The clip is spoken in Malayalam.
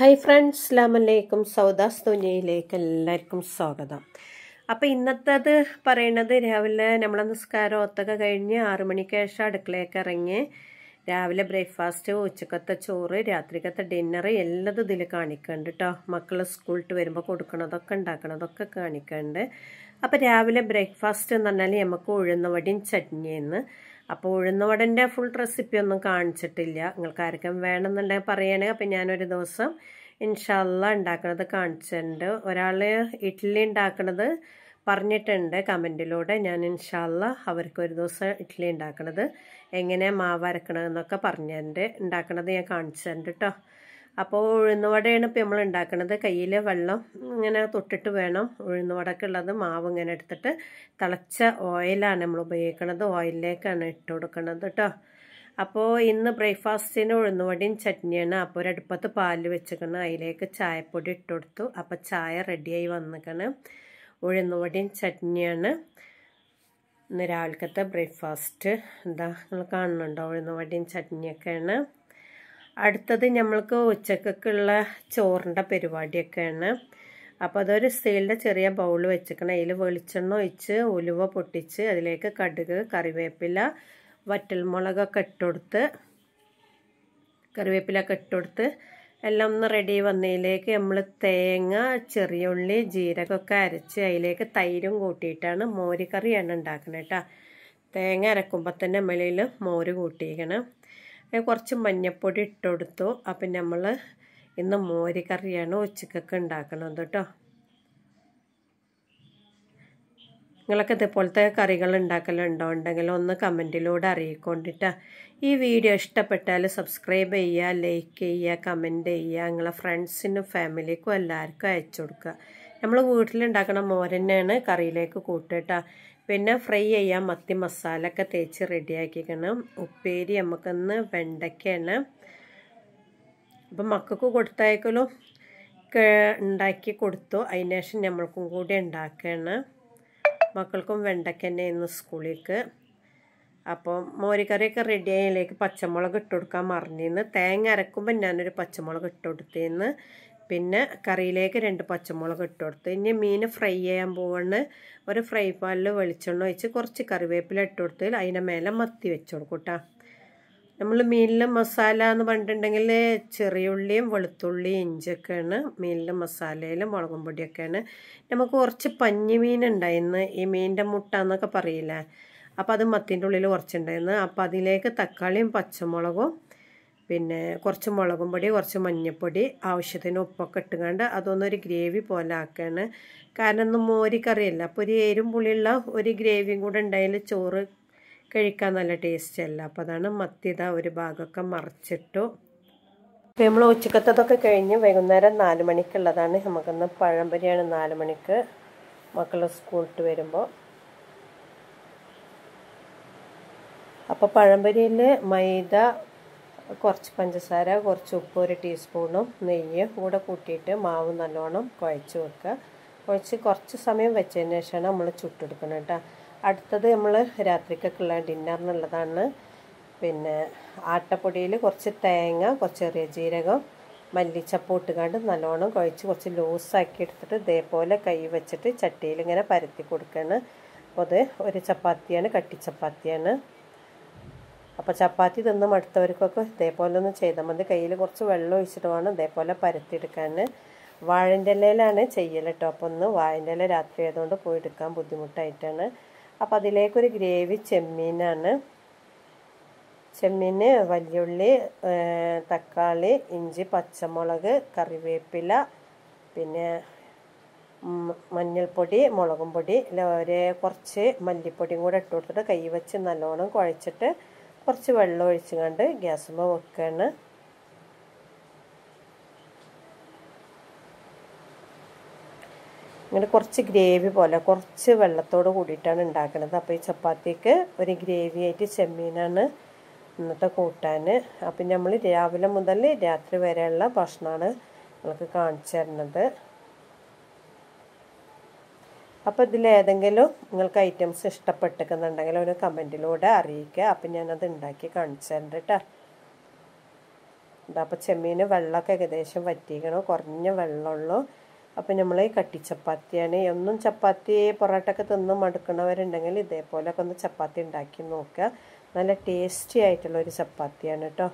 ഹായ് ഫ്രണ്ട്സ് സ്ലാമലേക്കും സൗദാസ് തോന്നിയയിലേക്ക് എല്ലാവർക്കും സ്വാഗതം അപ്പോൾ ഇന്നത്തേത് പറയണത് രാവിലെ നമ്മളെ നിസ്കാരം ഒത്തൊക്കെ കഴിഞ്ഞ് ആറു മണിക്ക് ശേഷം അടുക്കളയൊക്കെ ഇറങ്ങി രാവിലെ ബ്രേക്ക്ഫാസ്റ്റ് ഉച്ചക്കത്തെ ചോറ് രാത്രിക്കത്തെ ഡിന്നർ എല്ലാം ഇതിൽ കാണിക്കുന്നുണ്ട് കേട്ടോ മക്കൾ സ്കൂളിട്ട് വരുമ്പോൾ കൊടുക്കണതൊക്കെ ഉണ്ടാക്കണതൊക്കെ കാണിക്കുന്നുണ്ട് അപ്പോൾ രാവിലെ ബ്രേക്ക്ഫാസ്റ്റ് എന്ന് പറഞ്ഞാൽ നമുക്ക് ഉഴുന്നവടിയും ചട്നിയെന്ന് അപ്പോൾ ഉഴുന്നുവടൻ്റെ ഫുൾ റെസിപ്പി ഒന്നും കാണിച്ചിട്ടില്ല നിങ്ങൾക്ക് ആർക്കും വേണമെന്നുണ്ടെങ്കിൽ പറയണേ അപ്പം ഞാനൊരു ദിവസം ഇൻഷല്ല ഉണ്ടാക്കുന്നത് കാണിച്ചിട്ടുണ്ട് ഒരാൾ ഇഡ്ഡലി ഉണ്ടാക്കുന്നത് പറഞ്ഞിട്ടുണ്ട് കമൻറ്റിലൂടെ ഞാൻ ഇൻഷല്ല അവർക്ക് ഒരു ദിവസം ഇഡ്ഡലി ഉണ്ടാക്കണത് എങ്ങനെ മാവ് അരക്കണമെന്നൊക്കെ പറഞ്ഞിട്ടുണ്ട് ഉണ്ടാക്കണത് ഞാൻ കാണിച്ചിട്ടുണ്ട് കേട്ടോ അപ്പോൾ ഉഴുന്നുവടയാണ് ഇപ്പോൾ നമ്മൾ ഉണ്ടാക്കുന്നത് കയ്യിൽ വെള്ളം ഇങ്ങനെ തൊട്ടിട്ട് വേണം ഉള്ളത് മാവ് ഇങ്ങനെ എടുത്തിട്ട് തിളച്ച ഓയിലാണ് നമ്മൾ ഉപയോഗിക്കുന്നത് ഓയിലിലേക്കാണ് ഇട്ട് കൊടുക്കുന്നത് കേട്ടോ അപ്പോൾ ഇന്ന് ബ്രേക്ക്ഫാസ്റ്റിന് ഉഴുന്നുവടയും ചട്നിയാണ് അപ്പോൾ ഒരടുപ്പത്ത് പാല് വെച്ചിക്കണം അതിലേക്ക് ചായപ്പൊടി ഇട്ട് കൊടുത്തു അപ്പോൾ ചായ റെഡിയായി വന്നിക്കണം ഉഴുന്നുവടയും ചട്നിയാണ് ഇന്ന് രാവിലത്തെ ബ്രേക്ക്ഫാസ്റ്റ് എന്താ നിങ്ങൾ കാണുന്നുണ്ടോ ഉഴുന്നുവടയും ചട്നിയൊക്കെയാണ് അടുത്തത് നമ്മൾക്ക് ഉച്ചക്കുള്ള ചോറിൻ്റെ പരിപാടിയൊക്കെയാണ് അപ്പോൾ അതൊരു സ്റ്റീലിൻ്റെ ചെറിയ ബൗൾ വെച്ചേക്കണം അതിൽ വെളിച്ചെണ്ണ ഒഴിച്ച് ഉലുവ പൊട്ടിച്ച് അതിലേക്ക് കടുക് കറിവേപ്പില വറ്റൽമുളകൊക്കെ ഇട്ടുകൊടുത്ത് കറിവേപ്പിലൊക്കെ ഇട്ടുകൊടുത്ത് എല്ലാം ഒന്ന് റെഡി വന്നതിലേക്ക് നമ്മൾ തേങ്ങ ചെറിയ ഉള്ളി ജീരകമൊക്കെ അരച്ച് അതിലേക്ക് തൈരും കൂട്ടിയിട്ടാണ് മോര് ഉണ്ടാക്കുന്നത് കേട്ടോ തേങ്ങ അരക്കുമ്പോൾ തന്നെ നമ്മളിൽ മോര് കൂട്ടിയിരിക്കണം കുറച്ച് മഞ്ഞപ്പൊടി ഇട്ടുകൊടുത്തു അപ്പം നമ്മൾ ഇന്ന് മോരിക്കറിയാണ് കറിയാണ് ഉച്ചക്കൊക്കെ ഉണ്ടാക്കണത് കേട്ടോ നിങ്ങളൊക്കെ ഇതുപോലത്തെ കറികൾ ഉണ്ടാക്കലുണ്ടോ ഉണ്ടെങ്കിൽ ഒന്ന് കമൻറ്റിലൂടെ അറിയിക്കൊണ്ടിട്ടാ ഈ വീഡിയോ ഇഷ്ടപ്പെട്ടാൽ സബ്സ്ക്രൈബ് ചെയ്യുക ലൈക്ക് ചെയ്യുക കമൻറ്റ് ചെയ്യുക നിങ്ങളെ ഫ്രണ്ട്സിനും ഫാമിലിക്കും എല്ലാവർക്കും അയച്ചു കൊടുക്കുക നമ്മൾ വീട്ടിലുണ്ടാക്കുന്ന മോരന്നെയാണ് കറിയിലേക്ക് കൂട്ടുക പിന്നെ ഫ്രൈ ചെയ്യാൻ മത്തി മസാല ഒക്കെ തേച്ച് റെഡിയാക്കിക്കണം ഉപ്പേരി നമുക്കൊന്ന് വെണ്ടയ്ക്കാണ് അപ്പം മക്കൾക്ക് കൊടുത്തയക്കലും ഉണ്ടാക്കി കൊടുത്തു അതിന് ശേഷം നമ്മൾക്കും കൂടി ഉണ്ടാക്കുകയാണ് മക്കൾക്കും വെണ്ടയ്ക്ക ഇന്ന് സ്കൂളിലേക്ക് അപ്പോൾ മോരിക്കറിയൊക്കെ റെഡി ആയതിലേക്ക് പച്ചമുളക് ഇട്ട് കൊടുക്കാൻ മറിഞ്ഞിന്ന് തേങ്ങ അരക്കുമ്പോൾ ഞാനൊരു പച്ചമുളക് ഇട്ട് കൊടുത്തിരുന്നു പിന്നെ കറിയിലേക്ക് രണ്ട് പച്ചമുളക് ഇട്ട് കൊടുത്ത് ഇനി മീൻ ഫ്രൈ ചെയ്യാൻ പോവണ് ഒരു ഫ്രൈ പാനിൽ വെളിച്ചെണ്ണ ഒഴിച്ച് കുറച്ച് കറിവേപ്പില ഇട്ട് കൊടുത്ത് അതിൻ്റെ മേലെ മത്തി വെച്ച് കൊടുക്കും നമ്മൾ മീനിലെ മസാല എന്ന് പറഞ്ഞിട്ടുണ്ടെങ്കിൽ ചെറിയുള്ളിയും വെളുത്തുള്ളിയും ഇഞ്ചൊക്കെയാണ് മീനിലെ മസാലയിലും മുളകും പൊടിയൊക്കെയാണ് നമുക്ക് കുറച്ച് പഞ്ഞി മീൻ ഉണ്ടായിരുന്നു ഈ മീനിൻ്റെ മുട്ട എന്നൊക്കെ പറയില്ലേ അപ്പോൾ അത് മത്തിൻ്റെ ഉള്ളിൽ കുറച്ചുണ്ടായിരുന്നു അപ്പോൾ അതിലേക്ക് തക്കാളിയും പച്ചമുളകും പിന്നെ കുറച്ച് മുളകും പൊടി കുറച്ച് മഞ്ഞൾപ്പൊടി ആവശ്യത്തിന് ഉപ്പൊക്കെ ഇട്ടുകൊണ്ട് അതൊന്നൊരു ഗ്രേവി പോലെ ആക്കുകയാണ് കാരണം ഒന്ന് മോരിക്കറിയല്ല അപ്പോൾ ഒരു എരും പുളിയുള്ള ഒരു ഗ്രേവിയും കൂടെ ഉണ്ടായാൽ ചോറ് കഴിക്കാൻ നല്ല ടേസ്റ്റ് അല്ല അപ്പോൾ അതാണ് മത്തിത ഒരു ഭാഗമൊക്കെ മറിച്ചിട്ടു അപ്പോൾ നമ്മൾ ഉച്ചക്കത്തതൊക്കെ കഴിഞ്ഞ് വൈകുന്നേരം നാല് മണിക്കുള്ളതാണ് നമുക്കൊന്ന് പഴംപരിയാണ് നാല് മണിക്ക് മക്കൾ സ്കൂളിട്ട് വരുമ്പോൾ അപ്പോൾ പഴംപരിയിൽ മൈദ കുറച്ച് പഞ്ചസാര കുറച്ച് ഉപ്പ് ഒരു ടീസ്പൂണും നെയ്യ് കൂടെ കൂട്ടിയിട്ട് മാവ് നല്ലോണം കുഴച്ച് വെക്കുക കുഴച്ച് കുറച്ച് സമയം വെച്ചതിന് ശേഷമാണ് നമ്മൾ ചുട്ടെടുക്കണം കേട്ടോ അടുത്തത് നമ്മൾ രാത്രിക്കൊക്കെയുള്ള ഡിന്നർ എന്നുള്ളതാണ് പിന്നെ ആട്ടപ്പൊടിയിൽ കുറച്ച് തേങ്ങ കുറച്ച് ചെറിയ ജീരകം മല്ലിച്ചപ്പ് ഇട്ടുകൊണ്ട് നല്ലോണം കുഴച്ച് കുറച്ച് ലൂസാക്കി എടുത്തിട്ട് ഇതേപോലെ കൈ വെച്ചിട്ട് ചട്ടിയിൽ ഇങ്ങനെ പരത്തി കൊടുക്കുകയാണ് അപ്പോൾ അത് ഒരു ചപ്പാത്തിയാണ് കട്ടി ചപ്പാത്തിയാണ് അപ്പോൾ ചപ്പാത്തി തിന്ന് മടുത്തവർക്കൊക്കെ ഇതേപോലെ ഒന്ന് ചെയ്താൽ മതി കയ്യിൽ കുറച്ച് വെള്ളം ഒഴിച്ചിട്ട് വേണം ഇതേപോലെ പരത്തിയെടുക്കാൻ വാഴൻ്റെ ഇലയിലാണ് ചെയ്യൽ കേട്ടോ അപ്പോൾ ഒന്ന് വാഴൻ്റെ ഇല രാത്രി ആയതുകൊണ്ട് പോയി എടുക്കാൻ ബുദ്ധിമുട്ടായിട്ടാണ് അപ്പോൾ അതിലേക്കൊരു ഗ്രേവി ചെമ്മീനാണ് ചെമ്മീന് വലിയുള്ളി തക്കാളി ഇഞ്ചി പച്ചമുളക് കറിവേപ്പില പിന്നെ മഞ്ഞൾപ്പൊടി മുളകും പൊടി ഒരു കുറച്ച് മല്ലിപ്പൊടിയും കൂടെ ഇട്ട് കൊടുത്തിട്ട് കൈ വെച്ച് നല്ലോണം കുഴച്ചിട്ട് കുറച്ച് വെള്ളം ഒഴിച്ചു കണ്ട് ഗ്യാസുമ്പോൾ വെക്കുകയാണ് ഇങ്ങനെ കുറച്ച് ഗ്രേവി പോലെ കുറച്ച് വെള്ളത്തോട് കൂടിയിട്ടാണ് ഉണ്ടാക്കുന്നത് അപ്പോൾ ഈ ചപ്പാത്തിക്ക് ഒരു ഗ്രേവി ആയിട്ട് ചെമ്മീനാണ് ഇന്നത്തെ കൂട്ടാൻ അപ്പം നമ്മൾ രാവിലെ മുതൽ രാത്രി വരെയുള്ള ഭക്ഷണമാണ് നിങ്ങൾക്ക് കാണിച്ചു തരുന്നത് അപ്പോൾ ഇതിൽ ഏതെങ്കിലും നിങ്ങൾക്ക് ഐറ്റംസ് ഇഷ്ടപ്പെട്ടിരിക്കുന്നുണ്ടെങ്കിൽ ഒരു കമൻറ്റിലൂടെ അറിയിക്കുക അപ്പം ഞാനത് ഉണ്ടാക്കി കാണിച്ചു തരണ്ട് കേട്ടോ അപ്പോൾ ചെമ്മീന് വെള്ളമൊക്കെ ഏകദേശം വറ്റിക്കണം കുറഞ്ഞ വെള്ളമുള്ളൂ അപ്പോൾ നമ്മൾ ഈ കട്ടി ചപ്പാത്തിയാണ് ഒന്നും ചപ്പാത്തി പൊറോട്ടൊക്കെ തിന്ന് മടുക്കണവരുണ്ടെങ്കിൽ ഇതേപോലെയൊക്കെ ഒന്ന് ചപ്പാത്തി ഉണ്ടാക്കി നോക്കുക നല്ല ടേസ്റ്റി ആയിട്ടുള്ള ഒരു ചപ്പാത്തിയാണ് കേട്ടോ